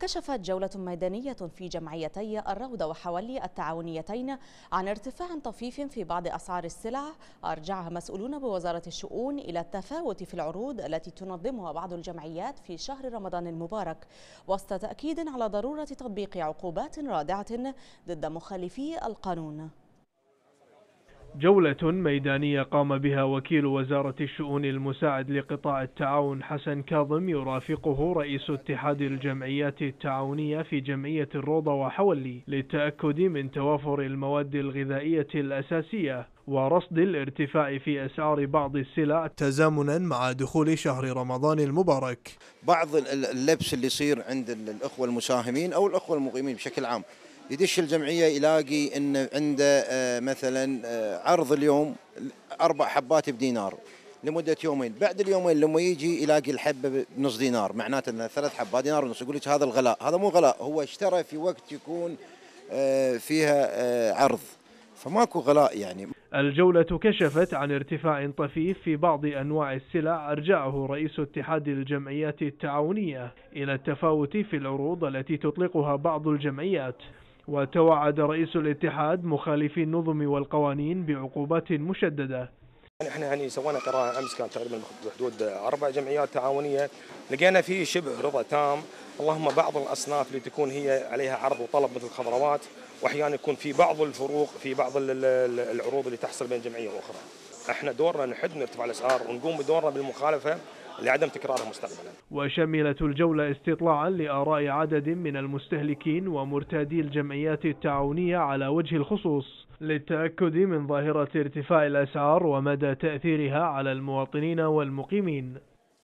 كشفت جولة ميدانية في جمعيتي الروضة وحولي التعاونيتين عن ارتفاع طفيف في بعض أسعار السلع أرجعها مسؤولون بوزارة الشؤون إلى التفاوت في العروض التي تنظمها بعض الجمعيات في شهر رمضان المبارك وسط تأكيد على ضرورة تطبيق عقوبات رادعة ضد مخالفي القانون جولة ميدانية قام بها وكيل وزارة الشؤون المساعد لقطاع التعاون حسن كاظم يرافقه رئيس اتحاد الجمعيات التعاونية في جمعية الروضة وحولي للتأكد من توافر المواد الغذائية الأساسية ورصد الارتفاع في أسعار بعض السلع تزامنا مع دخول شهر رمضان المبارك بعض اللبس اللي يصير عند الأخوة المساهمين أو الأخوة المقيمين بشكل عام يدش الجمعيه يلاقي ان عنده آه، مثلا آه، عرض اليوم اربع حبات بدينار لمده يومين، بعد اليومين لما يجي يلاقي الحبه بنص دينار، معناته ان ثلاث حبات دينار ونص يقول لك هذا الغلاء، هذا مو غلاء هو اشترى في وقت يكون آه، فيها عرض. فماكو غلاء يعني الجولة كشفت عن ارتفاع طفيف في بعض أنواع السلع أرجعه رئيس اتحاد الجمعيات التعاونية إلى التفاوت في العروض التي تطلقها بعض الجمعيات وتوعد رئيس الاتحاد مخالفي النظم والقوانين بعقوبات مشددة يعني احنا يعني سوينا قراءة امس كان تقريبا بحدود اربع جمعيات تعاونية لقينا في شبه رضا تام اللهم بعض الاصناف اللي تكون هي عليها عرض وطلب مثل الخضروات واحيانا يكون في بعض الفروق في بعض العروض اللي تحصل بين جمعية واخرى احنا دورنا نحد نرتفع الاسعار ونقوم بدورنا بالمخالفة لعدم تكرارها مستقبلا وشملت الجولة استطلاعا لآراء عدد من المستهلكين ومرتادي الجمعيات التعاونية على وجه الخصوص للتأكد من ظاهرة ارتفاع الأسعار ومدى تأثيرها على المواطنين والمقيمين